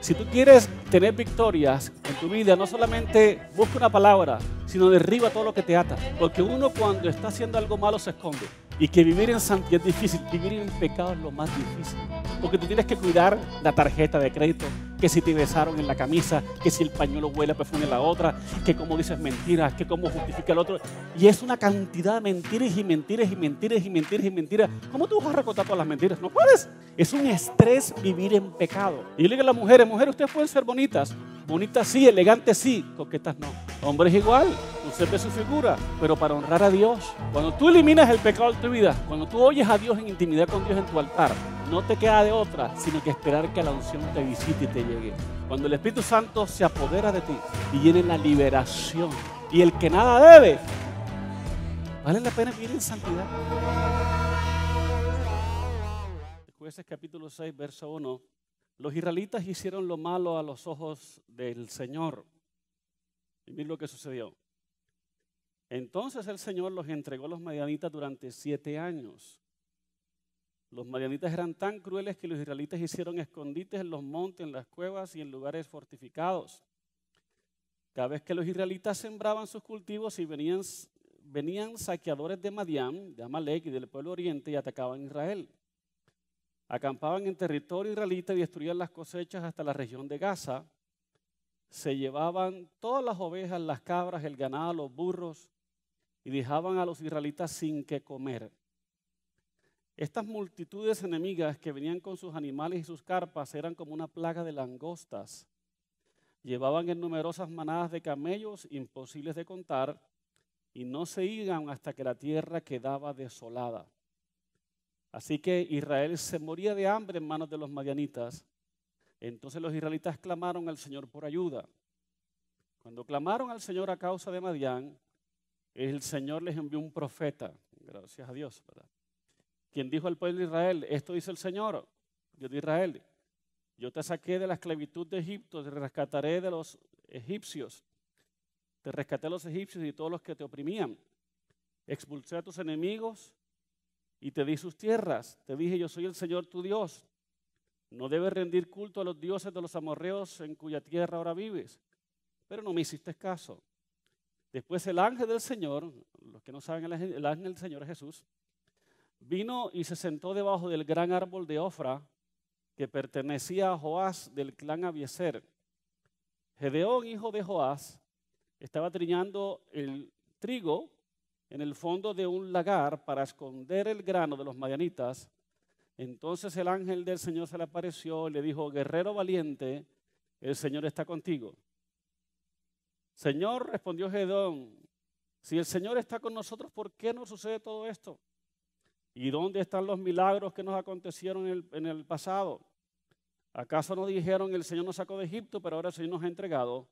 Si tú quieres tener victorias en tu vida, no solamente busca una palabra, sino derriba todo lo que te ata. Porque uno cuando está haciendo algo malo se esconde. Y que vivir en santidad es difícil, vivir en pecado es lo más difícil. Porque tú tienes que cuidar la tarjeta de crédito, que si te besaron en la camisa, que si el pañuelo huele a perfume en la otra, que cómo dices mentiras, que cómo justifica el otro. Y es una cantidad de mentiras y mentiras y mentiras y mentiras y mentiras. ¿Cómo tú vas a recortar todas las mentiras? No puedes. Es un estrés vivir en pecado. Y yo le digo a las mujeres, mujeres, ustedes pueden ser bonitas. Bonitas sí, elegantes sí, coquetas no. Hombres igual usted su figura, pero para honrar a Dios. Cuando tú eliminas el pecado de tu vida, cuando tú oyes a Dios en intimidad con Dios en tu altar, no te queda de otra, sino que esperar que la unción te visite y te llegue. Cuando el Espíritu Santo se apodera de ti y viene la liberación. Y el que nada debe, vale la pena vivir en santidad. Jueces capítulo 6, verso 1. Los israelitas hicieron lo malo a los ojos del Señor. Y mira lo que sucedió. Entonces el Señor los entregó a los madianitas durante siete años. Los madianitas eran tan crueles que los israelitas hicieron escondites en los montes, en las cuevas y en lugares fortificados. Cada vez que los israelitas sembraban sus cultivos y venían, venían saqueadores de Madián, de Amalek y del pueblo oriente y atacaban a Israel. Acampaban en territorio israelita y destruían las cosechas hasta la región de Gaza. Se llevaban todas las ovejas, las cabras, el ganado, los burros y dejaban a los israelitas sin que comer. Estas multitudes enemigas que venían con sus animales y sus carpas eran como una plaga de langostas. Llevaban en numerosas manadas de camellos imposibles de contar y no se iban hasta que la tierra quedaba desolada. Así que Israel se moría de hambre en manos de los madianitas. Entonces los israelitas clamaron al Señor por ayuda. Cuando clamaron al Señor a causa de Madián, el Señor les envió un profeta, gracias a Dios, ¿verdad? Quien dijo al pueblo de Israel, esto dice el Señor, Dios de Israel, yo te saqué de la esclavitud de Egipto, te rescataré de los egipcios, te rescaté de los egipcios y todos los que te oprimían, expulsé a tus enemigos y te di sus tierras, te dije, yo soy el Señor tu Dios, no debes rendir culto a los dioses de los amorreos en cuya tierra ahora vives, pero no me hiciste caso. Después el ángel del Señor, los que no saben, el ángel del Señor Jesús, vino y se sentó debajo del gran árbol de Ofra que pertenecía a Joás del clan Abieser. Gedeón, hijo de Joás, estaba triñando el trigo en el fondo de un lagar para esconder el grano de los madianitas. Entonces el ángel del Señor se le apareció y le dijo, guerrero valiente, el Señor está contigo. Señor, respondió Gedón, si el Señor está con nosotros, ¿por qué nos sucede todo esto? ¿Y dónde están los milagros que nos acontecieron en el, pasado? ¿Acaso nos dijeron, el Señor nos sacó de Egipto, pero ahora el Señor nos ha entregado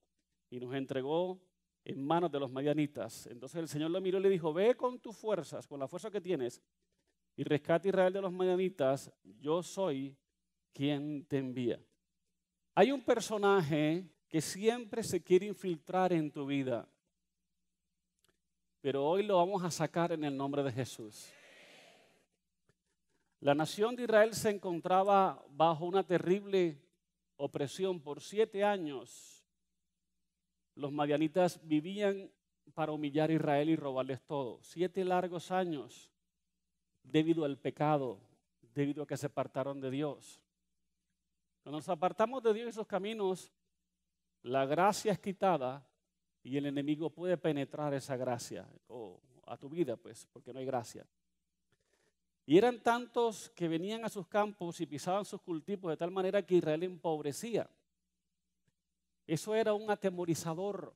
y nos entregó en manos de los madianitas? Entonces el Señor lo miró y le dijo, ve con tus fuerzas, con la fuerza que tienes, y rescate a Israel de los madianitas, yo soy quien te envía. Hay un personaje que siempre se quiere infiltrar en tu vida. Pero hoy lo vamos a sacar en el nombre de Jesús. La nación de Israel se encontraba bajo una terrible opresión por siete años. Los madianitas vivían para humillar a Israel y robarles todo. Siete largos años debido al pecado, debido a que se apartaron de Dios. Cuando nos apartamos de Dios en sus caminos, la gracia es quitada y el enemigo puede penetrar esa gracia o a tu vida, pues, porque no hay gracia. Y eran tantos que venían a sus campos y pisaban sus cultivos de tal manera que Israel empobrecía. Eso era un atemorizador.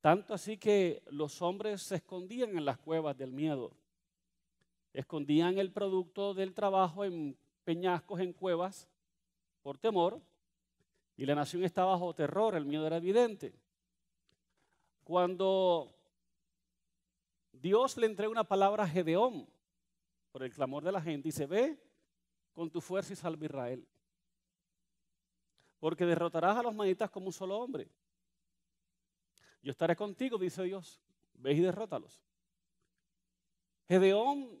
Tanto así que los hombres se escondían en las cuevas del miedo. Escondían el producto del trabajo en peñascos, en cuevas, por temor y la nación está bajo terror, el miedo era evidente. Cuando Dios le entrega una palabra a Gedeón por el clamor de la gente y ve con tu fuerza y salva Israel. Porque derrotarás a los manitas como un solo hombre. Yo estaré contigo, dice Dios. Ve y derrótalos. Gedeón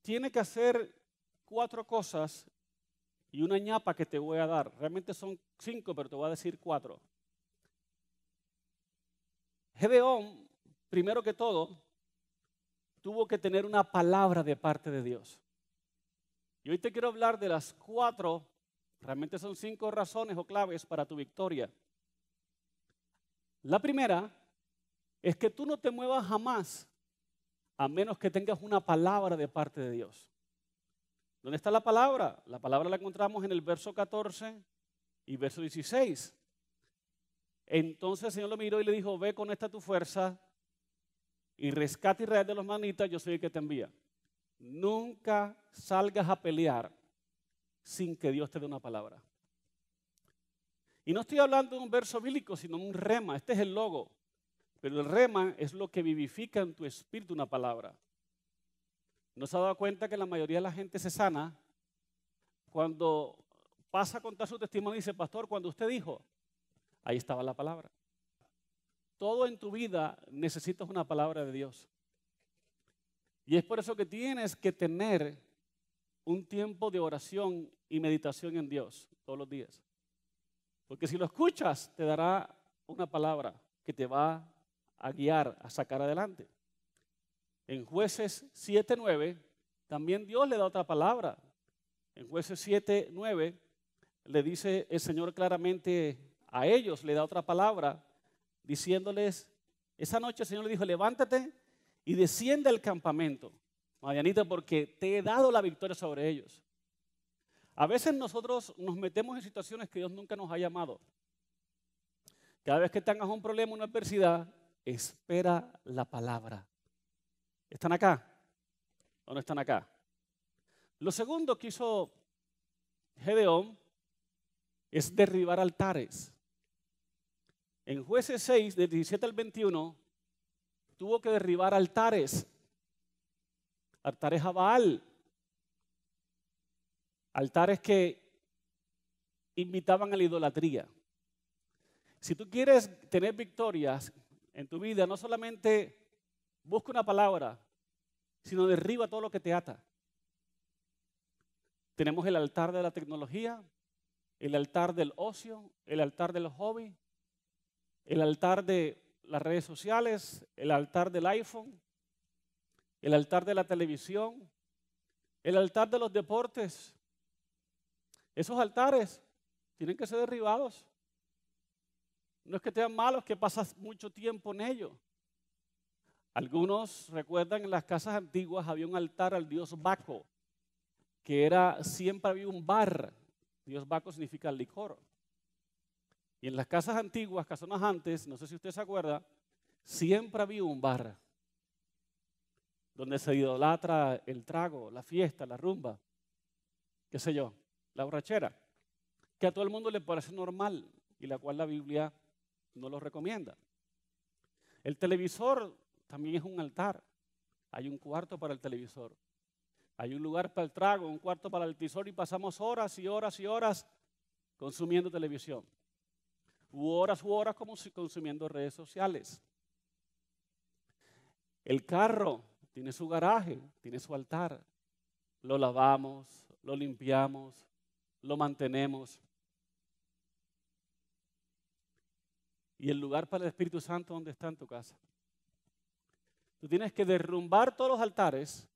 tiene que hacer cuatro cosas y una ñapa que te voy a dar. Realmente son cinco, pero te voy a decir cuatro. Gedeón, primero que todo, tuvo que tener una palabra de parte de Dios. Y hoy te quiero hablar de las cuatro, realmente son cinco razones o claves para tu victoria. La primera es que tú no te muevas jamás a menos que tengas una palabra de parte de Dios. ¿Dónde está la palabra? La palabra la encontramos en el verso 14 y verso 16. Entonces el Señor lo miró y le dijo, ve con esta tu fuerza y rescate Israel de los manitas, yo soy el que te envía. Nunca salgas a pelear sin que Dios te dé una palabra. Y no estoy hablando de un verso bíblico, sino un rema. Este es el logo. Pero el rema es lo que vivifica en tu espíritu una palabra. Nos ha dado cuenta que la mayoría de la gente se sana cuando pasa a contar su testimonio y dice, pastor, cuando usted dijo, ahí estaba la palabra. Todo en tu vida necesitas una palabra de Dios. Y es por eso que tienes que tener un tiempo de oración y meditación en Dios todos los días. Porque si lo escuchas, te dará una palabra que te va a guiar, a sacar adelante. En jueces 7.9, también Dios le da otra palabra. En jueces 7.9 le dice el Señor claramente a ellos, le da otra palabra, diciéndoles, esa noche el Señor le dijo, levántate y desciende al campamento, Marianita, porque te he dado la victoria sobre ellos. A veces nosotros nos metemos en situaciones que Dios nunca nos ha llamado. Cada vez que tengas un problema, una adversidad, espera la palabra. ¿Están acá? ¿O no están acá? Lo segundo que hizo Gedeón es derribar altares. En jueces 6, del 17 al 21, tuvo que derribar altares. Altares a Baal. Altares que invitaban a la idolatría. Si tú quieres tener victorias en tu vida, no solamente busca una palabra, sino derriba todo lo que te ata. Tenemos el altar de la tecnología, el altar del ocio, el altar de los hobbies, el altar de las redes sociales, el altar del iPhone, el altar de la televisión, el altar de los deportes. Esos altares tienen que ser derribados. No es que sean malos que pasas mucho tiempo en ellos, algunos recuerdan en las casas antiguas había un altar al dios Baco, que era siempre había un bar. Dios Baco significa licor. Y en las casas antiguas, casonas antes, no sé si usted se acuerda, siempre había un bar donde se idolatra el trago, la fiesta, la rumba, qué sé yo, la borrachera, que a todo el mundo le parece normal y la cual la Biblia no lo recomienda. El televisor también es un altar. Hay un cuarto para el televisor. Hay un lugar para el trago, un cuarto para el tesoro y pasamos horas y horas y horas consumiendo televisión. U horas u horas como si consumiendo redes sociales. El carro tiene su garaje, tiene su altar. Lo lavamos, lo limpiamos, lo mantenemos. Y el lugar para el Espíritu Santo, ¿dónde está en tu casa? Tú tienes que derrumbar todos los altares,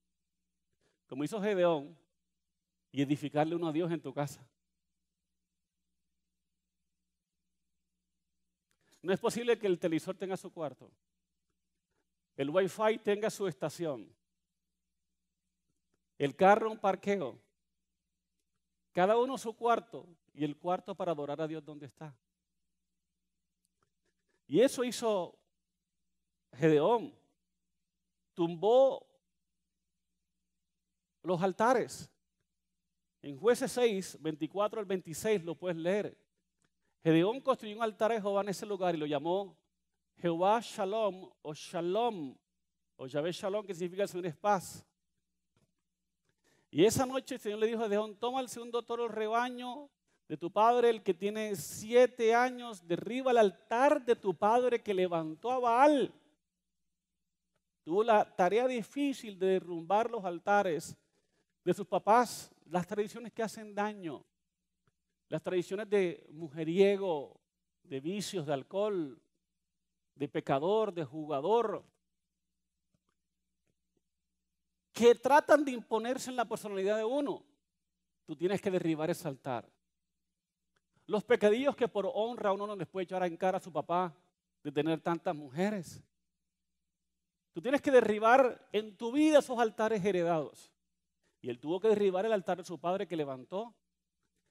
como hizo Gedeón, y edificarle uno a Dios en tu casa. No es posible que el televisor tenga su cuarto, el wifi tenga su estación, el carro un parqueo, cada uno su cuarto y el cuarto para adorar a Dios donde está. Y eso hizo Gedeón tumbó los altares. En jueces 6, 24 al 26 lo puedes leer. Gedeón construyó un altar de Jehová en ese lugar y lo llamó Jehová Shalom o Shalom o Yahvé Shalom que significa el Señor es paz. Y esa noche el Señor le dijo a Gedeón, toma el segundo toro rebaño de tu padre, el que tiene siete años, derriba el altar de tu padre que levantó a Baal Tuvo la tarea difícil de derrumbar los altares de sus papás, las tradiciones que hacen daño, las tradiciones de mujeriego, de vicios, de alcohol, de pecador, de jugador, que tratan de imponerse en la personalidad de uno. Tú tienes que derribar ese altar. Los pecadillos que por honra uno no les puede echar en cara a su papá de tener tantas mujeres. Tú tienes que derribar en tu vida esos altares heredados. Y él tuvo que derribar el altar de su padre que levantó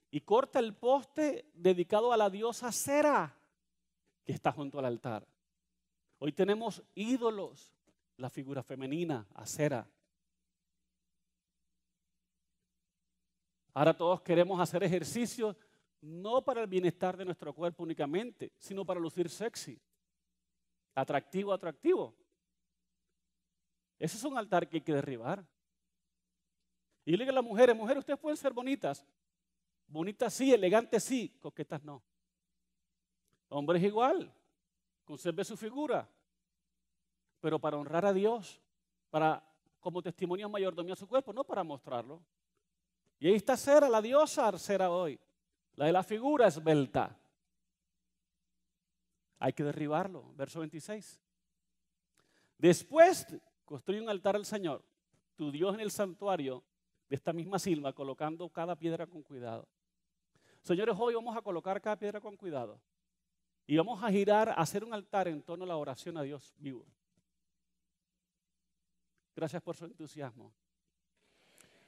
y corta el poste dedicado a la diosa Cera que está junto al altar. Hoy tenemos ídolos, la figura femenina, acera Cera. Ahora todos queremos hacer ejercicio no para el bienestar de nuestro cuerpo únicamente, sino para lucir sexy, atractivo, atractivo. Ese es un altar que hay que derribar. Y le digo a las mujeres, mujeres, ustedes pueden ser bonitas. Bonitas sí, elegantes sí, coquetas no. Hombre es igual, conserve su figura. Pero para honrar a Dios, para como testimonio mayordomía a su cuerpo, no para mostrarlo. Y ahí está Cera, la diosa Arcera hoy, la de la figura esbelta. Hay que derribarlo, verso 26. Después Construye un altar al Señor, tu Dios en el santuario de esta misma silva, colocando cada piedra con cuidado. Señores, hoy vamos a colocar cada piedra con cuidado. Y vamos a girar, a hacer un altar en torno a la oración a Dios vivo. Gracias por su entusiasmo.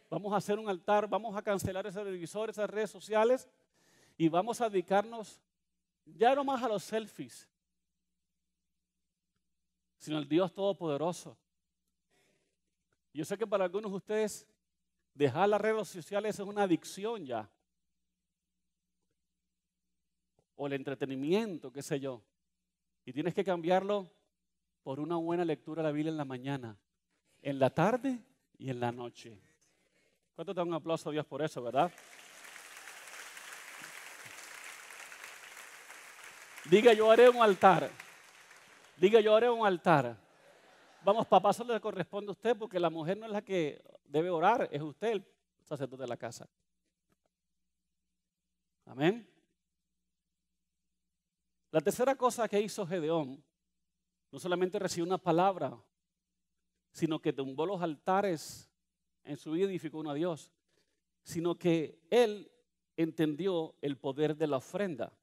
Vamos a hacer un altar, vamos a cancelar ese televisor, esas redes sociales y vamos a dedicarnos ya no más a los selfies, sino al Dios Todopoderoso, yo sé que para algunos de ustedes dejar las redes sociales es una adicción ya. O el entretenimiento, qué sé yo. Y tienes que cambiarlo por una buena lectura de la Biblia en la mañana, en la tarde y en la noche. ¿Cuánto te da un aplauso a Dios por eso, verdad? Diga, yo haré un altar. Diga, yo haré un altar Vamos, papá solo le corresponde a usted porque la mujer no es la que debe orar, es usted el sacerdote de la casa. Amén. La tercera cosa que hizo Gedeón, no solamente recibió una palabra, sino que tumbó los altares en su vida y edificó uno a Dios, sino que él entendió el poder de la ofrenda.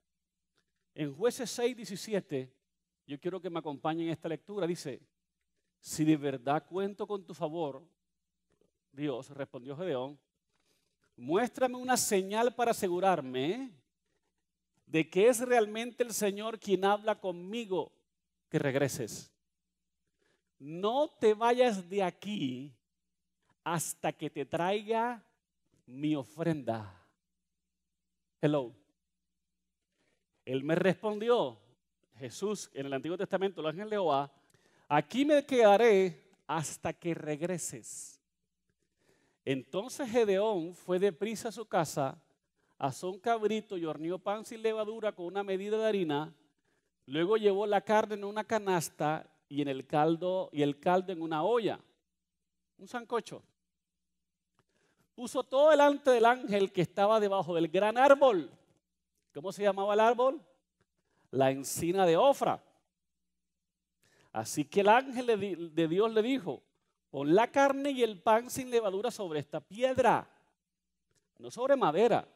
En jueces 6, 17, yo quiero que me acompañen en esta lectura, dice, si de verdad cuento con tu favor, Dios, respondió Gedeón, muéstrame una señal para asegurarme de que es realmente el Señor quien habla conmigo que regreses. No te vayas de aquí hasta que te traiga mi ofrenda. Hello. Él me respondió, Jesús en el Antiguo Testamento, el ángel de aquí me quedaré hasta que regreses. Entonces Gedeón fue deprisa a su casa, asó un cabrito y horneó pan sin levadura con una medida de harina, luego llevó la carne en una canasta y en el caldo y el caldo en una olla, un sancocho. Puso todo delante del ángel que estaba debajo del gran árbol. ¿Cómo se llamaba el árbol? La encina de Ofra. Así que el ángel de Dios le dijo, pon la carne y el pan sin levadura sobre esta piedra, no sobre madera,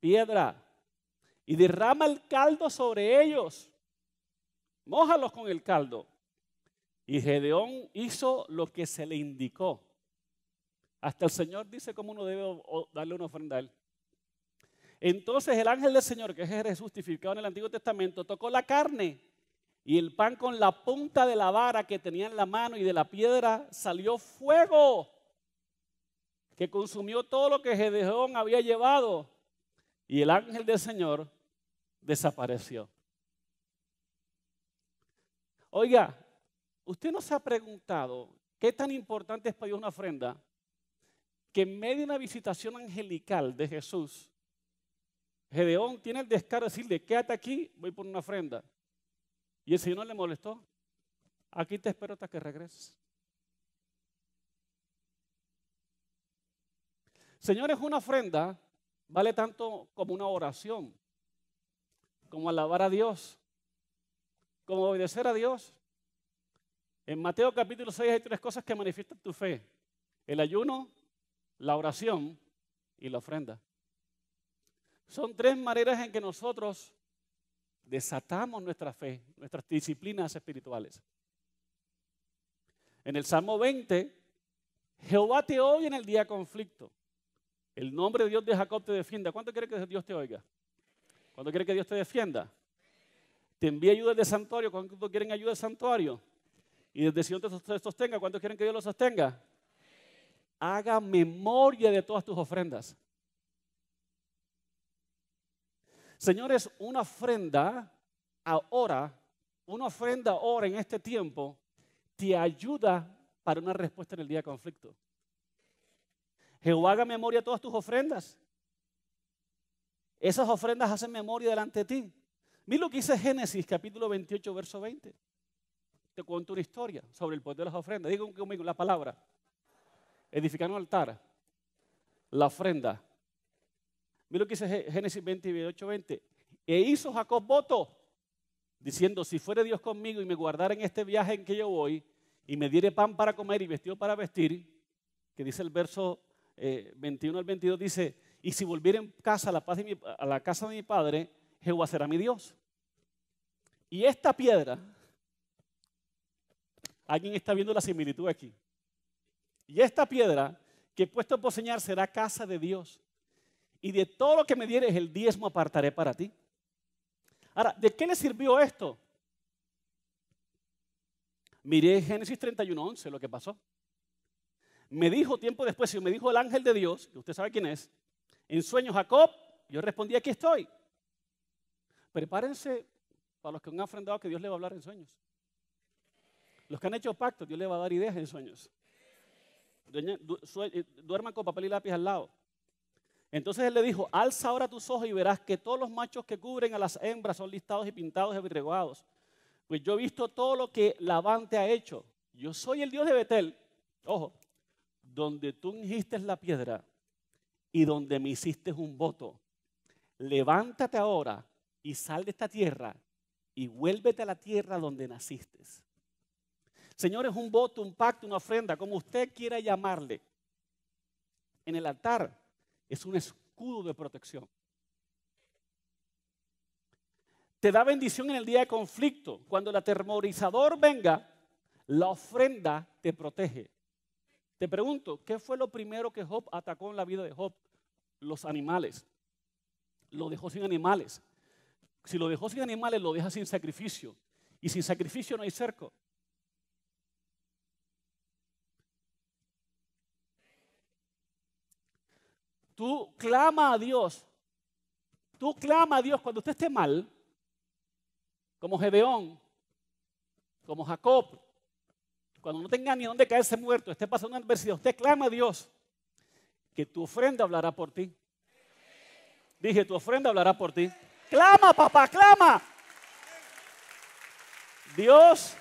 piedra, y derrama el caldo sobre ellos, mójalos con el caldo. Y Gedeón hizo lo que se le indicó. Hasta el Señor dice cómo uno debe darle una ofrenda a él. Entonces el ángel del Señor, que es justificado en el Antiguo Testamento, tocó la carne y el pan con la punta de la vara que tenía en la mano y de la piedra salió fuego que consumió todo lo que Gedeón había llevado. Y el ángel del Señor desapareció. Oiga, usted no se ha preguntado qué tan importante es para Dios una ofrenda que en medio de una visitación angelical de Jesús, Gedeón tiene el descaro de decirle, quédate aquí, voy por una ofrenda. Y el Señor le molestó. Aquí te espero hasta que regreses. Señores, una ofrenda vale tanto como una oración, como alabar a Dios, como obedecer a Dios. En Mateo capítulo 6 hay tres cosas que manifiestan tu fe. El ayuno, la oración y la ofrenda. Son tres maneras en que nosotros desatamos nuestra fe, nuestras disciplinas espirituales. En el Salmo 20, Jehová te oye en el día de conflicto. El nombre de Dios de Jacob te defienda. ¿Cuánto quiere que Dios te oiga? ¿Cuánto quiere que Dios te defienda? Te envía ayuda del santuario. ¿Cuánto quieren ayuda del santuario? Y desde Sion te sostenga. ¿cuánto quieren que Dios lo sostenga? Haga memoria de todas tus ofrendas. Señores, una ofrenda ahora, una ofrenda ahora en este tiempo, te ayuda para una respuesta en el día de conflicto. Jehová haga memoria todas tus ofrendas. Esas ofrendas hacen memoria delante de ti. Mira lo que dice Génesis capítulo 28, verso 20. Te cuento una historia sobre el poder de las ofrendas. Digo conmigo la palabra. Edificar un altar. La ofrenda Mira lo que dice Génesis 28, 20. E hizo Jacob voto, diciendo, si fuere Dios conmigo y me guardara en este viaje en que yo voy, y me diere pan para comer y vestido para vestir, que dice el verso 21 eh, al 22, dice, y si volviera en casa la, paz a la casa de mi padre, Jehová será mi Dios. Y esta piedra, alguien está viendo la similitud aquí, y esta piedra que he puesto por señal será casa de Dios y de todo lo que me dieres el diezmo apartaré para ti. Ahora, ¿de qué le sirvió esto? Miré Génesis 31, 11, lo que pasó. Me dijo tiempo después, y me dijo el ángel de Dios, que usted sabe quién es, en sueño Jacob, yo respondí, aquí estoy. Prepárense para los que han ofrendado que Dios le va a hablar en sueños. Los que han hecho pacto, Dios le va a dar ideas en sueños. Eh, Duerman con papel y lápiz al lado. Entonces él le dijo, alza ahora tus ojos y verás que todos los machos que cubren a las hembras son listados y pintados y averiguados. Pues yo he visto todo lo que Labán te ha hecho. Yo soy el Dios de Betel, ojo, donde tú ungiste la piedra y donde me hiciste un voto. Levántate ahora y sal de esta tierra y vuélvete a la tierra donde naciste. Señor, es un voto, un pacto, una ofrenda, como usted quiera llamarle. En el altar es un escudo de protección. Te da bendición en el día de conflicto. Cuando el aterrorizador venga, la ofrenda te protege. Te pregunto, ¿qué fue lo primero que Job atacó en la vida de Job? Los animales. Lo dejó sin animales. Si lo dejó sin animales, lo deja sin sacrificio. Y sin sacrificio no hay cerco. Tú clama a Dios. Tú clama a Dios cuando usted esté mal, como Gedeón, como Jacob, cuando no tenga ni dónde caerse muerto, esté pasando una adversidad, usted clama a Dios que tu ofrenda hablará por ti. Dije, tu ofrenda hablará por ti. Clama, papá, clama. Dios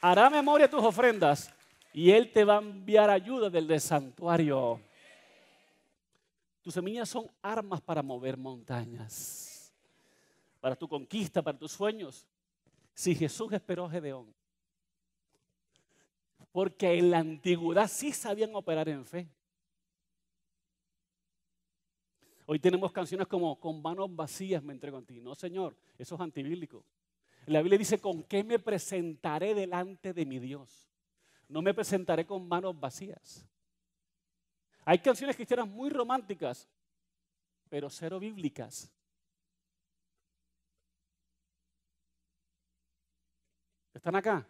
hará memoria de tus ofrendas y Él te va a enviar ayuda del santuario. Tus semillas son armas para mover montañas, para tu conquista, para tus sueños. Si Jesús esperó a Gedeón, porque en la antigüedad sí sabían operar en fe. Hoy tenemos canciones como Con manos vacías me entrego a ti. No, Señor, eso es antibíblico. La Biblia dice, ¿con qué me presentaré delante de mi Dios? No me presentaré con manos vacías. Hay canciones cristianas muy románticas, pero cero bíblicas. ¿Están acá?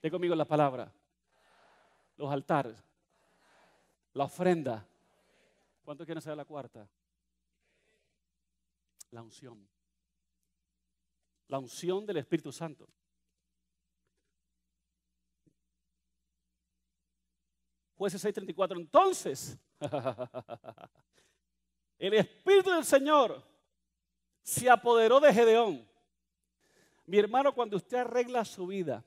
Ten conmigo la palabra. Los altares. La ofrenda. ¿Cuántos quieren saber la cuarta? La unción. La unción del Espíritu Santo. Jueces 6:34. Entonces, el Espíritu del Señor se apoderó de Gedeón. Mi hermano, cuando usted arregla su vida,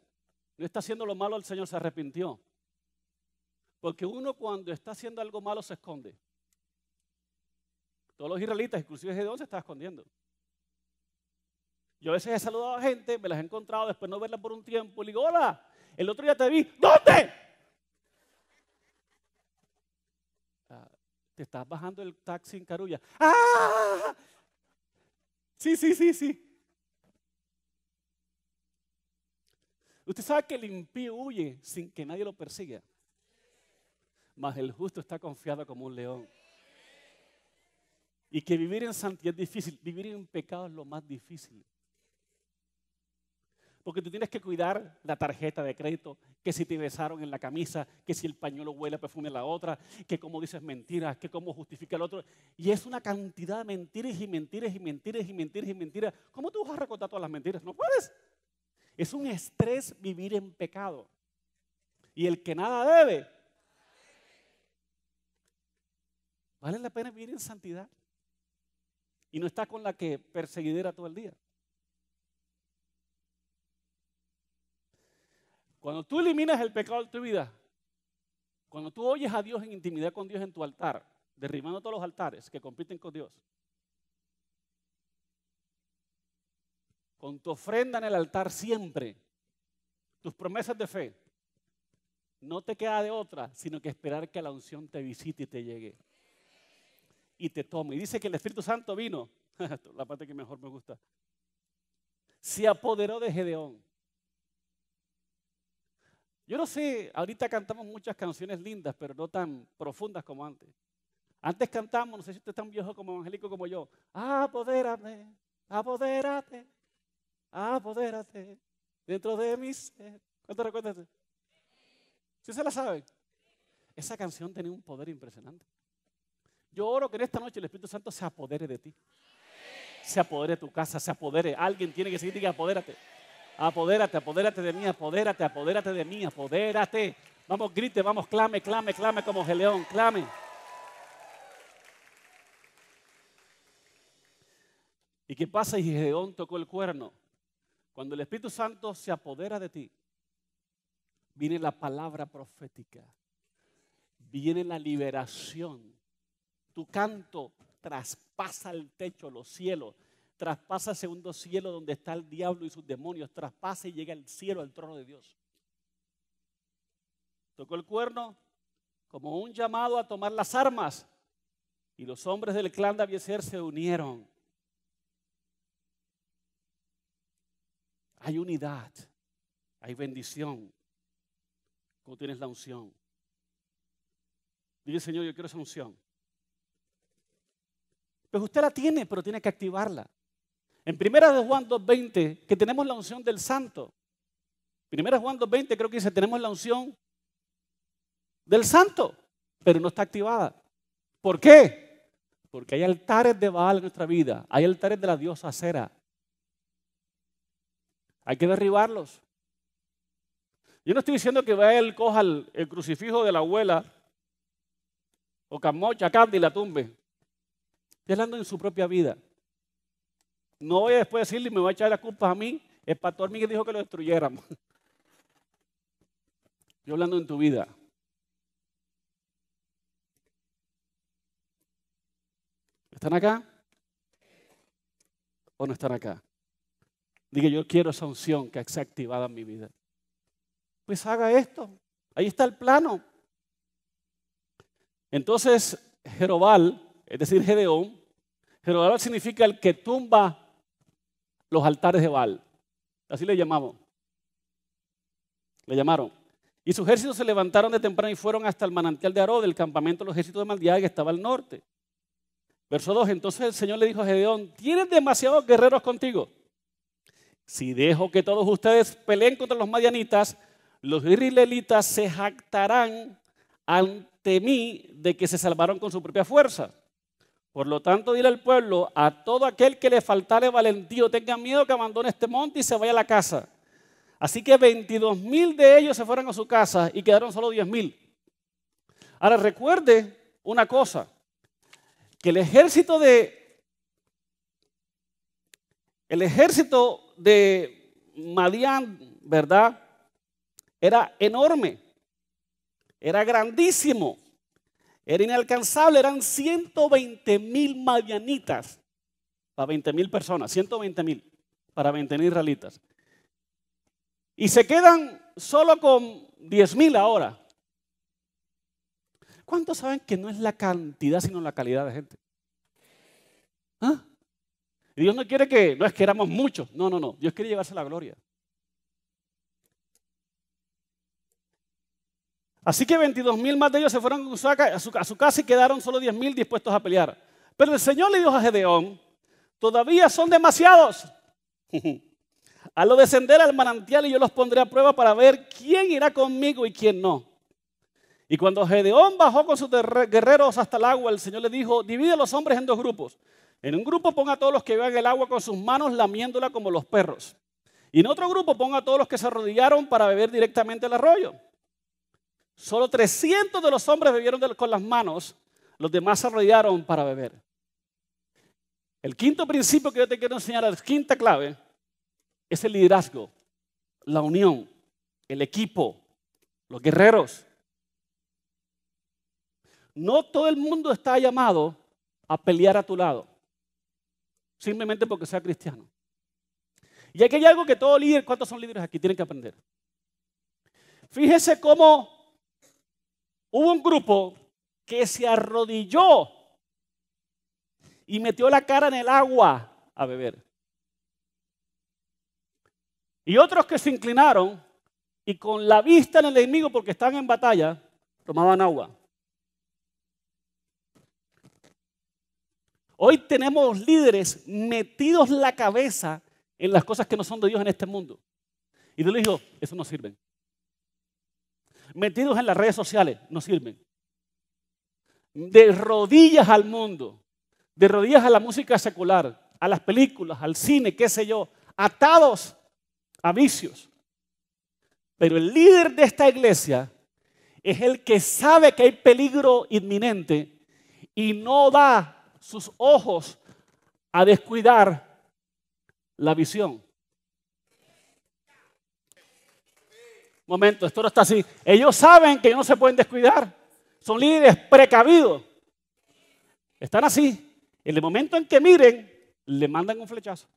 no está haciendo lo malo El Señor, se arrepintió. Porque uno cuando está haciendo algo malo se esconde. Todos los israelitas, inclusive Gedeón, se está escondiendo. Yo a veces he saludado a gente, me las he encontrado, después no verlas por un tiempo, y digo, hola, el otro día te vi, ¿dónde? Te estás bajando el taxi en Carulla. ¡Ah! Sí, sí, sí, sí. Usted sabe que el impío huye sin que nadie lo persiga. Mas el justo está confiado como un león. Y que vivir en santidad es difícil. Vivir en pecado es lo más difícil. Porque tú tienes que cuidar la tarjeta de crédito, que si te besaron en la camisa, que si el pañuelo huele perfume en la otra, que cómo dices mentiras, que cómo justifica el otro. Y es una cantidad de mentiras y mentiras y mentiras y mentiras y mentiras. ¿Cómo tú vas a recortar todas las mentiras? No puedes. Es un estrés vivir en pecado. Y el que nada debe, ¿vale la pena vivir en santidad? Y no está con la que perseguidera todo el día. Cuando tú eliminas el pecado de tu vida, cuando tú oyes a Dios en intimidad con Dios en tu altar, derribando todos los altares que compiten con Dios, con tu ofrenda en el altar siempre, tus promesas de fe, no te queda de otra, sino que esperar que la unción te visite y te llegue. Y te tome. Y dice que el Espíritu Santo vino, la parte que mejor me gusta, se apoderó de Gedeón. Yo no sé, ahorita cantamos muchas canciones lindas, pero no tan profundas como antes. Antes cantamos, no sé si usted es tan viejo como evangélico como yo, apodérate, apodérate, apodérate dentro de mi ser. ¿Cuánto recuerdas? ¿Sí se la sabe? Esa canción tenía un poder impresionante. Yo oro que en esta noche el Espíritu Santo se apodere de ti. Se apodere de tu casa, se apodere. Alguien tiene que decirte que apodérate. Apodérate, apodérate de mí, apodérate, apodérate de mí, apodérate. Vamos, grite, vamos, clame, clame, clame como Geleón, clame. ¿Y qué pasa? Y tocó el cuerno. Cuando el Espíritu Santo se apodera de ti, viene la palabra profética, viene la liberación. Tu canto traspasa el techo, los cielos, traspasa el segundo cielo donde está el diablo y sus demonios, traspasa y llega al cielo, al trono de Dios. Tocó el cuerno como un llamado a tomar las armas y los hombres del clan de Abieser se unieron. Hay unidad, hay bendición como tienes la unción. Dile, Señor, yo quiero esa unción. Pues usted la tiene, pero tiene que activarla. En primera de Juan 2.20, que tenemos la unción del santo. Primera de Juan 2.20 creo que dice, tenemos la unción del santo, pero no está activada. ¿Por qué? Porque hay altares de Baal en nuestra vida, hay altares de la diosa Cera. Hay que derribarlos. Yo no estoy diciendo que vaya él coja el, crucifijo de la abuela o camocha, candy y la tumbe. Estoy hablando en su propia vida. No voy a después decirle, me voy a echar las culpas a mí. El pastor Miguel dijo que lo destruyéramos. Yo hablando en tu vida. ¿Están acá? ¿O no están acá? Diga, yo quiero esa unción que ha activada en mi vida. Pues haga esto. Ahí está el plano. Entonces, Jerobal, es decir, Gedeón, Jerobal significa el que tumba los altares de Baal. Así le llamamos. Le llamaron. Y sus ejércitos se levantaron de temprano y fueron hasta el manantial de Aro, del campamento de los ejércitos de Maldiá que estaba al norte. Verso 2. Entonces el Señor le dijo a Gedeón, tienes demasiados guerreros contigo. Si dejo que todos ustedes peleen contra los madianitas, los israelitas se jactarán ante mí de que se salvaron con su propia fuerza. Por lo tanto, dile al pueblo, a todo aquel que le faltare valentía tengan tenga miedo que abandone este monte y se vaya a la casa. Así que 22 mil de ellos se fueron a su casa y quedaron solo 10 mil. Ahora recuerde una cosa, que el ejército de el ejército de Madian, ¿verdad? Era enorme, era grandísimo. Era inalcanzable, eran 120 mil madianitas para 20 mil personas, 120 mil para 20 mil israelitas. Y se quedan solo con 10 mil ahora. ¿Cuántos saben que no es la cantidad, sino la calidad de gente? ¿Ah? Dios no quiere que, no es que éramos muchos, no, no, no, Dios quiere llevarse la gloria. Así que 22 mil más de ellos se fueron a su, casa y quedaron solo 10 mil dispuestos a pelear. Pero el Señor le dijo a Gedeón, todavía son demasiados. a lo descender al manantial y yo los pondré a prueba para ver quién irá conmigo y quién no. Y cuando Gedeón bajó con sus guerreros hasta el agua, el Señor le dijo, divide a los hombres en dos grupos. En un grupo ponga a todos los que vean el agua con sus manos lamiéndola como los perros. Y en otro grupo ponga a todos los que se arrodillaron para beber directamente el arroyo. Solo 300 de los hombres bebieron con las manos, los demás se arrodillaron para beber. El quinto principio que yo te quiero enseñar, la quinta clave, es el liderazgo, la unión, el equipo, los guerreros. No todo el mundo está llamado a pelear a tu lado, simplemente porque sea cristiano. Y aquí hay algo que todo líderes, ¿cuántos son líderes aquí? Tienen que aprender. Fíjese cómo hubo un grupo que se arrodilló y metió la cara en el agua a beber. Y otros que se inclinaron y con la vista en el enemigo porque estaban en batalla, tomaban agua. Hoy tenemos líderes metidos la cabeza en las cosas que no son de Dios en este mundo. Y Dios le dijo, eso no sirve metidos en las redes sociales, no sirven. De rodillas al mundo, de rodillas a la música secular, a las películas, al cine, qué sé yo, atados a vicios. Pero el líder de esta iglesia es el que sabe que hay peligro inminente y no da sus ojos a descuidar la visión. momento, esto no está así. Ellos saben que no se pueden descuidar. Son líderes precavidos. Están así. En el momento en que miren, le mandan un flechazo.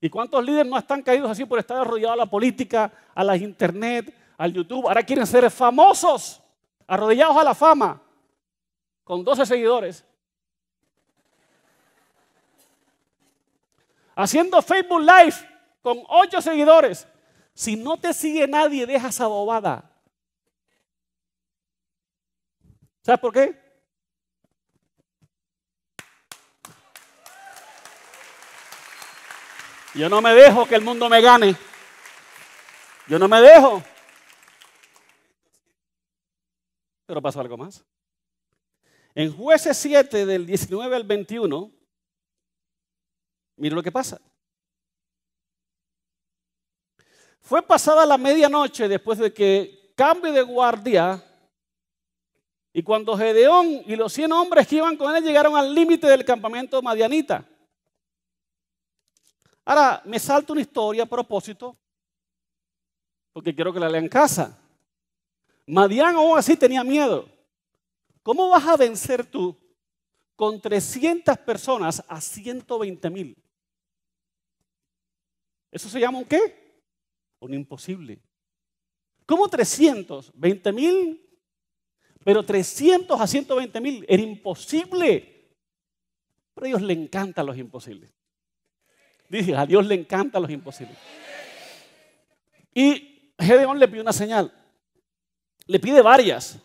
¿Y cuántos líderes no están caídos así por estar arrodillados a la política, a la internet, al YouTube? Ahora quieren ser famosos, arrodillados a la fama, con 12 seguidores. Haciendo Facebook Live con 8 seguidores. Si no te sigue nadie, dejas abobada. ¿Sabes por qué? Yo no me dejo que el mundo me gane. Yo no me dejo. Pero pasó algo más. En jueces 7 del 19 al 21, mira lo que pasa. Fue pasada la medianoche después de que cambie de guardia. Y cuando Gedeón y los 100 hombres que iban con él llegaron al límite del campamento de madianita. Ahora, me salto una historia a propósito, porque quiero que la lean en casa. Madian aún así tenía miedo. ¿Cómo vas a vencer tú con 300 personas a 120 mil? ¿Eso se llama un qué? un imposible. ¿Cómo 300? 20 mil. Pero 300 a 120 mil era imposible. Pero a Dios le encantan los imposibles. Dice, a Dios le encantan los imposibles. Y Gedeón le pide una señal. Le pide varias.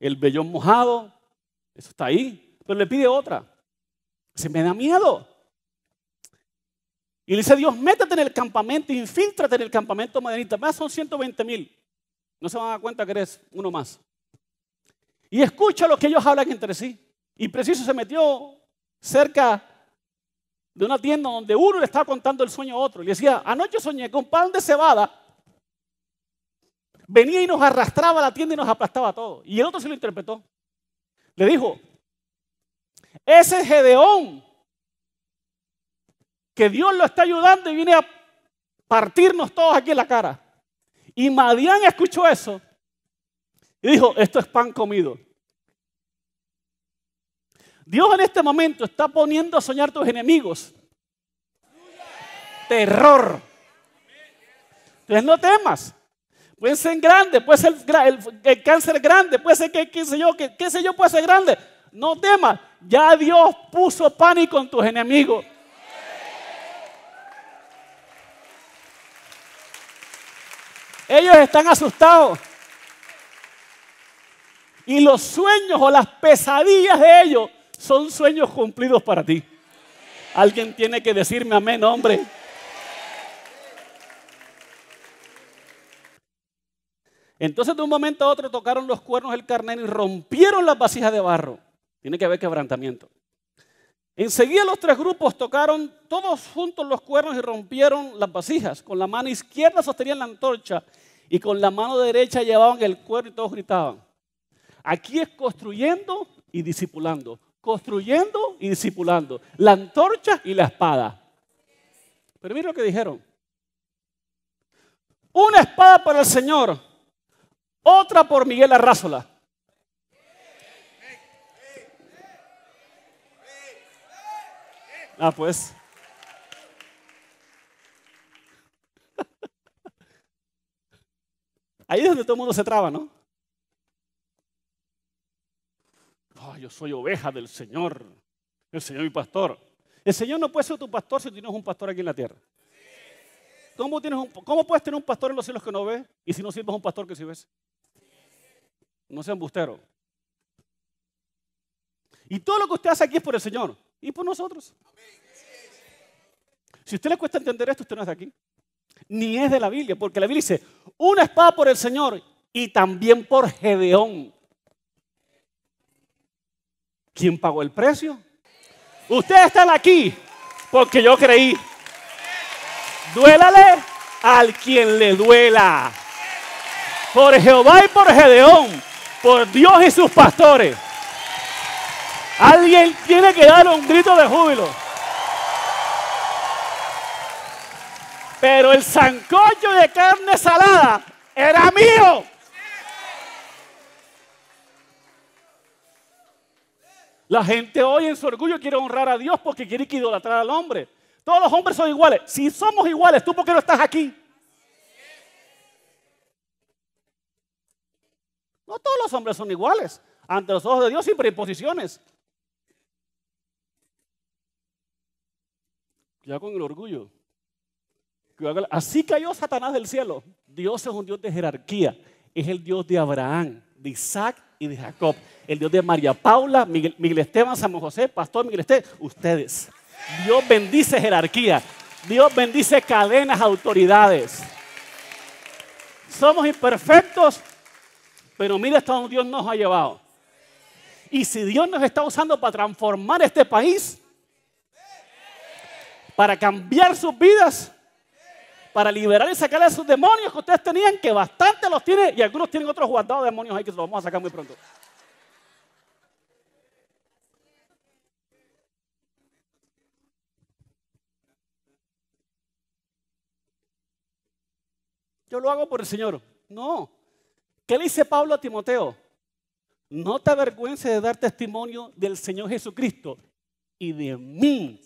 El vellón mojado, eso está ahí. Pero le pide otra. Se me da miedo. Y le dice Dios, métete en el campamento, infíltrate en el campamento maderita Más son 120 mil. No se van a dar cuenta que eres uno más. Y escucha lo que ellos hablan entre sí. Y preciso se metió cerca de una tienda donde uno le estaba contando el sueño a otro. Y le decía, anoche soñé con pan de cebada. Venía y nos arrastraba la tienda y nos aplastaba todo. Y el otro se lo interpretó. Le dijo, ese Gedeón que Dios lo está ayudando y viene a partirnos todos aquí en la cara. Y Madián escuchó eso y dijo, esto es pan comido. Dios en este momento está poniendo a soñar tus enemigos. Terror. Entonces no temas. Puede ser grande, puede ser el, cáncer grande, puede ser que, qué sé yo, qué sé yo, puede ser grande. No temas. Ya Dios puso pánico en tus enemigos. Ellos están asustados. Y los sueños o las pesadillas de ellos son sueños cumplidos para ti. Alguien tiene que decirme amén, hombre. Entonces de un momento a otro tocaron los cuernos del carnero y rompieron las vasijas de barro. Tiene que haber quebrantamiento. Enseguida los tres grupos tocaron todos juntos los cuernos y rompieron las vasijas. Con la mano izquierda sostenían la antorcha y con la mano derecha llevaban el cuerpo y todos gritaban. Aquí es construyendo y disipulando. construyendo y discipulando, la antorcha y la espada. Pero mira lo que dijeron. Una espada para el Señor, otra por Miguel Arrázola. Ah, pues. Ahí es donde todo el mundo se traba, ¿no? Ah, yo soy oveja del Señor, el Señor es mi pastor. El Señor no puede ser tu pastor si no tienes un pastor aquí en la tierra. ¿Cómo, tienes ¿Cómo puedes tener un pastor en los cielos que no ves y si no sirves un pastor que sí ves? No seas embustero. Y todo lo que usted hace aquí es por el Señor y por nosotros. Si a usted le cuesta entender esto, usted no es de aquí ni es de la Biblia, porque la Biblia dice, una espada por el Señor y también por Gedeón. ¿Quién pagó el precio? Ustedes están aquí porque yo creí. Duélale al quien le duela. Por Jehová y por Gedeón, por Dios y sus pastores. Alguien tiene que dar un grito de júbilo. Pero el zancollo de carne salada era mío. La gente hoy en su orgullo quiere honrar a Dios porque quiere idolatrar al hombre. Todos los hombres son iguales. Si somos iguales, ¿tú por qué no estás aquí? No todos los hombres son iguales. Ante los ojos de Dios siempre hay posiciones. Ya con el orgullo. Así cayó Satanás del cielo. Dios es un Dios de jerarquía. Es el Dios de Abraham, de Isaac y de Jacob. El Dios de María Paula, Miguel, Esteban, San José, Pastor Miguel Esteban, ustedes. Dios bendice jerarquía. Dios bendice cadenas, autoridades. Somos imperfectos, pero mira hasta donde Dios nos ha llevado. Y si Dios nos está usando para transformar este país, para cambiar sus vidas, para liberar y sacar a esos demonios que ustedes tenían, que bastante los tiene. y algunos tienen otros guardados de demonios ahí que se los vamos a sacar muy pronto. Yo lo hago por el Señor. No. ¿Qué le dice Pablo a Timoteo? No te avergüences de dar testimonio del Señor Jesucristo y de mí.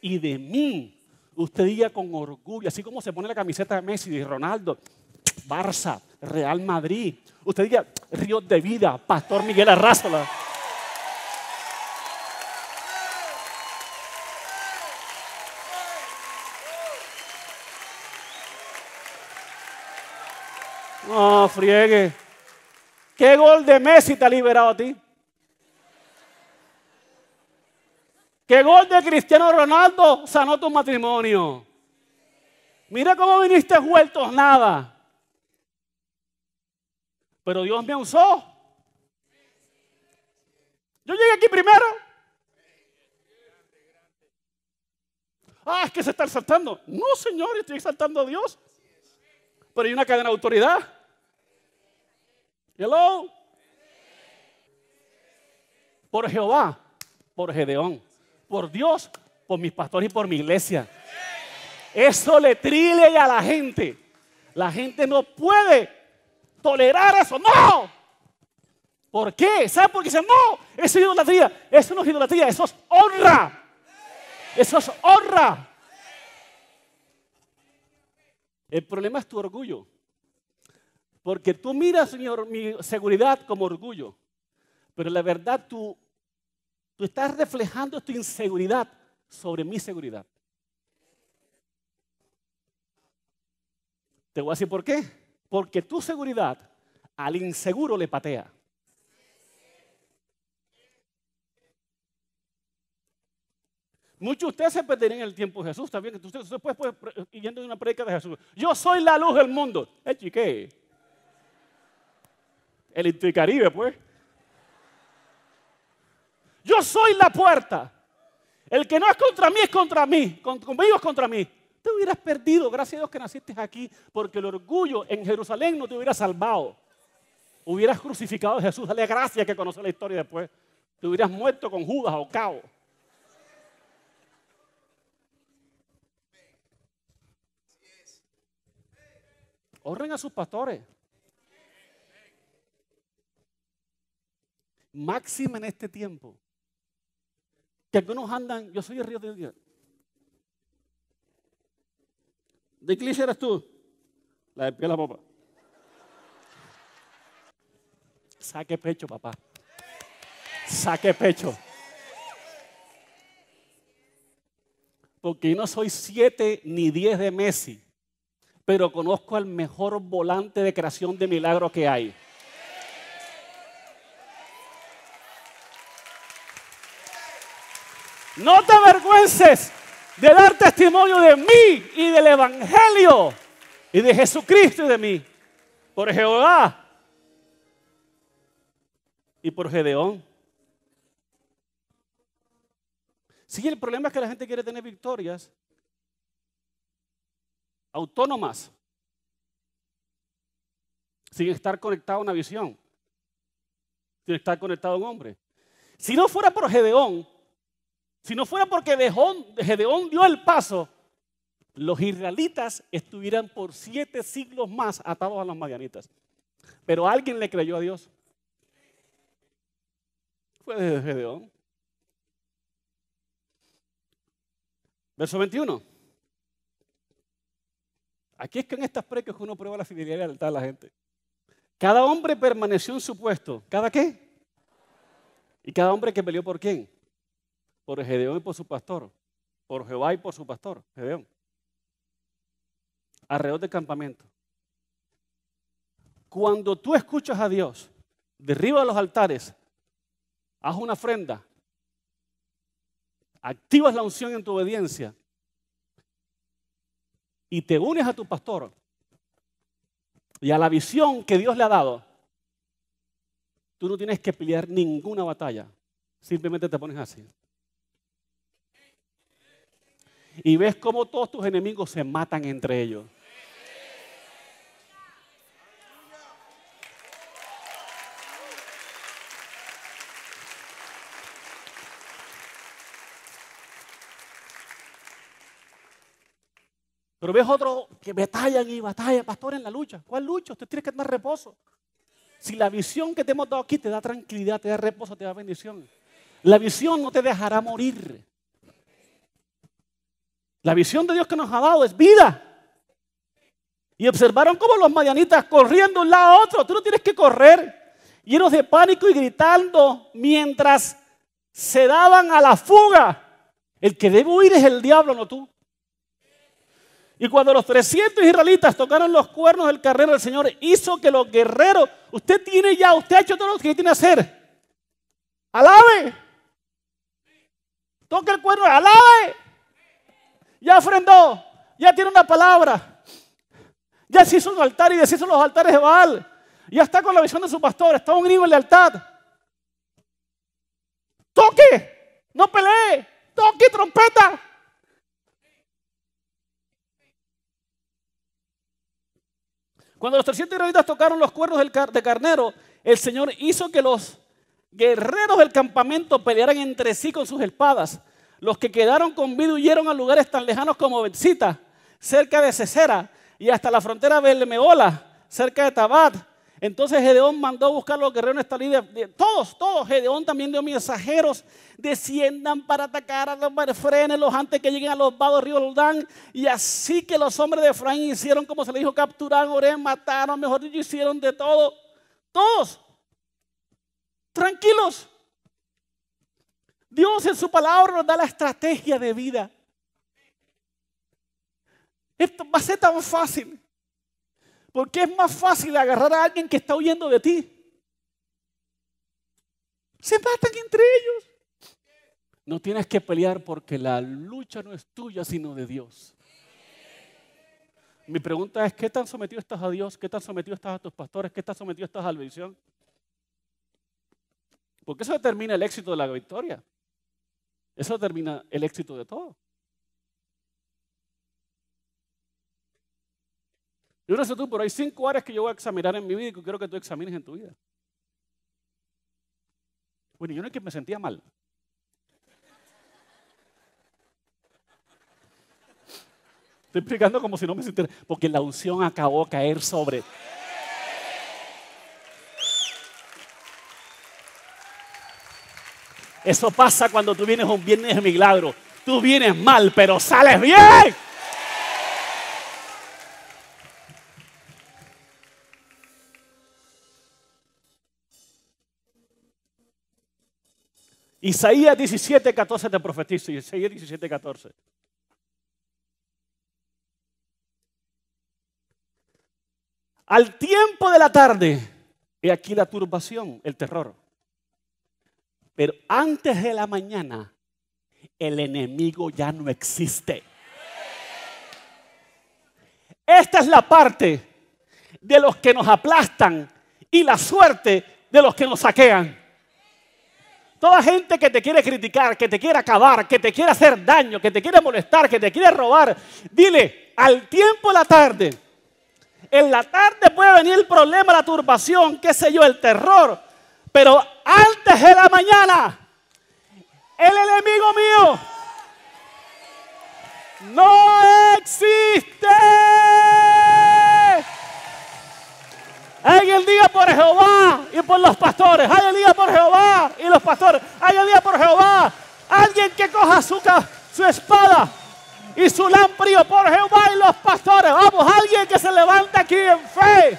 Y de mí usted diga con orgullo, así como se pone la camiseta de Messi, y Ronaldo, Barça, Real Madrid. Usted diga Río de Vida, Pastor Miguel Arrázola. No, friegue. ¿Qué gol de Messi te ha liberado a ti? ¡Qué gol de Cristiano Ronaldo sanó tu matrimonio. Mira cómo viniste vueltos nada. Pero Dios me usó. Yo llegué aquí primero. Ah, es que se está saltando. No, Señor, estoy exaltando a Dios. Pero hay una cadena de autoridad. Hello. Por Jehová, por Gedeón por Dios, por mis pastores y por mi iglesia. Eso le trile a la gente. La gente no puede tolerar eso. ¡No! ¿Por qué? ¿Sabe por qué dicen? No, eso es idolatría. Eso no es idolatría, eso es honra. Eso es honra. El problema es tu orgullo. Porque tú miras mi, mi seguridad como orgullo. Pero la verdad, tú... Tú estás reflejando tu inseguridad sobre mi seguridad. Te voy a decir por qué. Porque tu seguridad al inseguro le patea. Muchos de ustedes se perderían en el tiempo de Jesús. También que ustedes después yendo de una predica de Jesús. Yo soy la luz del mundo. ¿El eh, chique? El Caribe, pues. Yo soy la puerta. El que no es contra mí es contra mí. conmigo es contra mí. Te hubieras perdido, gracias a Dios que naciste aquí, porque el orgullo en Jerusalén no te hubiera salvado. Hubieras crucificado a Jesús. Dale gracias que conoce la historia después. Te hubieras muerto con Judas o caos. Honren a sus pastores. Máxima en este tiempo que algunos andan, yo soy el Río Dios. ¿De qué iglesia eres tú? La de pie la popa. Saque pecho, papá. Saque pecho. Porque yo no soy siete ni diez de Messi, pero conozco al mejor volante de creación de milagro que hay. No te avergüences de dar testimonio de mí y del Evangelio y de Jesucristo y de mí. Por Jehová y por Gedeón. Si el problema es que la gente quiere tener victorias autónomas, sin estar conectado a una visión, sin estar conectado a un hombre. Si no fuera por Gedeón, si no fuera porque Gedeón dio el paso, los israelitas estuvieran por siete siglos más atados a los madianitas. Pero alguien le creyó a Dios. Fue desde Gedeón. Verso 21. Aquí es que en estas que uno prueba la fidelidad y la de la gente. Cada hombre permaneció en su puesto. ¿Cada qué? ¿Y cada hombre que peleó por quién? por Gedeón y por su pastor, por Jehová y por su pastor, Gedeón, alrededor del campamento. Cuando tú escuchas a Dios, derriba los altares, haz una ofrenda, activas la unción en tu obediencia y te unes a tu pastor y a la visión que Dios le ha dado, tú no tienes que pelear ninguna batalla, simplemente te pones así y ves cómo todos tus enemigos se matan entre ellos. Pero ves otro que batallan y batallan, pastor, en la lucha. ¿Cuál lucha? Usted tiene que dar reposo. Si la visión que te hemos dado aquí te da tranquilidad, te da reposo, te da bendición. La visión no te dejará morir. La visión de Dios que nos ha dado es vida. Y observaron como los madianitas corriendo un lado a otro, tú no tienes que correr, llenos de pánico y gritando mientras se daban a la fuga. El que debe huir es el diablo, no tú. Y cuando los 300 israelitas tocaron los cuernos del carrero, el Señor hizo que los guerreros, usted tiene ya, usted ha hecho todo lo que tiene que hacer. Alabe. Toca el cuerno, alabe. Ya ofrendó, ya tiene una palabra, ya se hizo un altar y deshizo los altares de Baal, ya está con la visión de su pastor, está unido en lealtad. Toque, no pelee, toque trompeta. Cuando los 300 israelitas tocaron los cuernos de carnero, el Señor hizo que los guerreros del campamento pelearan entre sí con sus espadas. Los que quedaron con vida huyeron a lugares tan lejanos como Betzita, cerca de Cesera, y hasta la frontera Belmeola, cerca de Tabat. Entonces Gedeón mandó a buscar a los guerreros de Todos, todos. Gedeón también dio mensajeros. Desciendan para atacar a los los antes que lleguen a los vados del río Jordán. Y así que los hombres de Efraín hicieron como se le dijo: capturaron, oren, mataron, mejor dicho, hicieron de todo. Todos. Tranquilos. Dios en su palabra nos da la estrategia de vida. Esto va a ser tan fácil. Porque es más fácil agarrar a alguien que está huyendo de ti. Se matan entre ellos. No tienes que pelear porque la lucha no es tuya, sino de Dios. Mi pregunta es, ¿qué tan sometido estás a Dios? ¿Qué tan sometido estás a tus pastores? ¿Qué tan sometido estás a la visión? Porque eso determina el éxito de la victoria. Eso determina el éxito de todo. Yo no sé tú, pero hay cinco áreas que yo voy a examinar en mi vida y que quiero que tú examines en tu vida. Bueno, yo no es que me sentía mal. Estoy explicando como si no me sintiera, porque la unción acabó caer sobre Eso pasa cuando tú vienes un viernes de milagro. Tú vienes mal, pero sales bien. Isaías 17, 14 te profetizo. Isaías 17, 14. Al tiempo de la tarde, he aquí la turbación, el terror. Pero antes de la mañana, el enemigo ya no existe. Esta es la parte de los que nos aplastan y la suerte de los que nos saquean. Toda gente que te quiere criticar, que te quiere acabar, que te quiere hacer daño, que te quiere molestar, que te quiere robar, dile, al tiempo de la tarde, en la tarde puede venir el problema, la turbación, qué sé yo, el terror, pero antes de la mañana, el enemigo mío no existe. Hay el día por Jehová y por los pastores. Hay el día por Jehová y los pastores. Hay el día por Jehová. Alguien que coja su, su espada y su lamprío por Jehová y los pastores. Vamos, alguien que se levante aquí en fe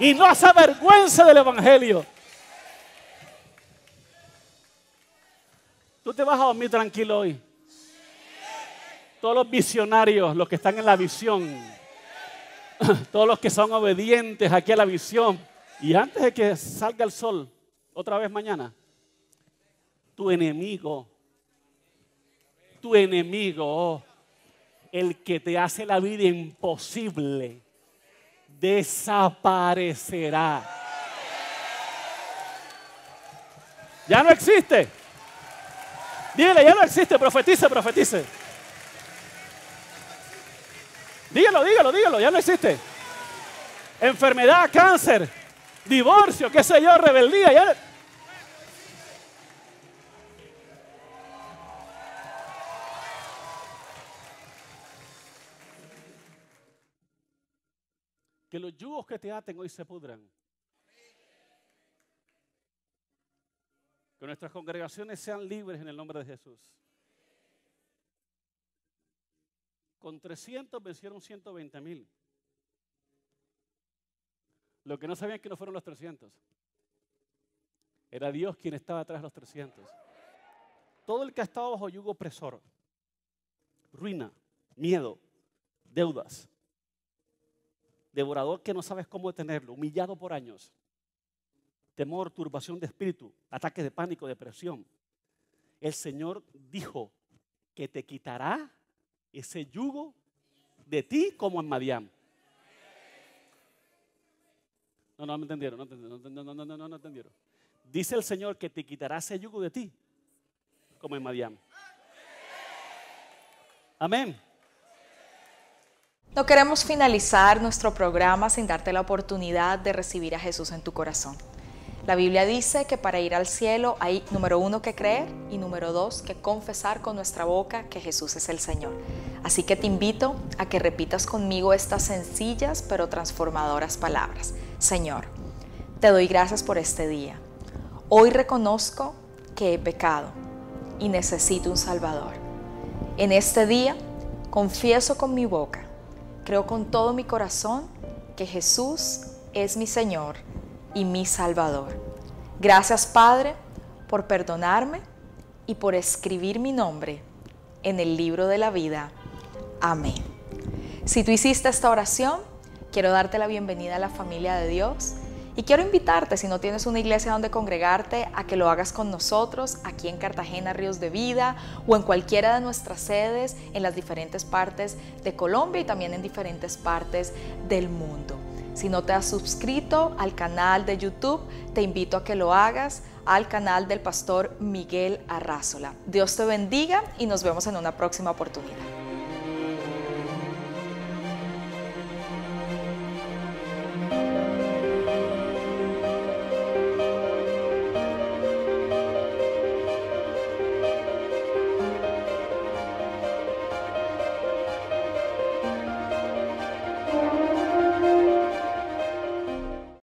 y no hace vergüenza del Evangelio. Tú te vas a dormir tranquilo hoy. Todos los visionarios, los que están en la visión, todos los que son obedientes aquí a la visión, y antes de que salga el sol, otra vez mañana, tu enemigo, tu enemigo, el que te hace la vida imposible, desaparecerá. Ya no existe. Dígale, ya no existe, profetice, profetice. Dígalo, dígalo, dígalo, ya no existe. Enfermedad, cáncer, divorcio, qué sé yo, rebeldía, ya yugos que te aten hoy se pudran. Que nuestras congregaciones sean libres en el nombre de Jesús. Con 300 vencieron 120 mil. Lo que no sabían que no fueron los 300. Era Dios quien estaba atrás de los 300. Todo el que ha estado bajo yugo opresor, ruina, miedo, deudas, devorador que no sabes cómo detenerlo, humillado por años, temor, turbación de espíritu, ataques de pánico, depresión. El Señor dijo que te quitará ese yugo de ti como en Madián. No, no me entendieron, no, entendieron, no, no, no, no, no entendieron. Dice el Señor que te quitará ese yugo de ti como en Madián. Amén. No queremos finalizar nuestro programa sin darte la oportunidad de recibir a Jesús en tu corazón. La Biblia dice que para ir al cielo hay número uno que creer y número dos que confesar con nuestra boca que Jesús es el Señor. Así que te invito a que repitas conmigo estas sencillas pero transformadoras palabras. Señor, te doy gracias por este día. Hoy reconozco que he pecado y necesito un Salvador. En este día confieso con mi boca Creo con todo mi corazón que Jesús es mi Señor y mi Salvador. Gracias Padre por perdonarme y por escribir mi nombre en el libro de la vida. Amén. Si tú hiciste esta oración, quiero darte la bienvenida a la familia de Dios y quiero invitarte, si no tienes una iglesia donde congregarte, a que lo hagas con nosotros aquí en Cartagena Ríos de Vida o en cualquiera de nuestras sedes en las diferentes partes de Colombia y también en diferentes partes del mundo. Si no te has suscrito al canal de YouTube, te invito a que lo hagas al canal del pastor Miguel Arrázola. Dios te bendiga y nos vemos en una próxima oportunidad.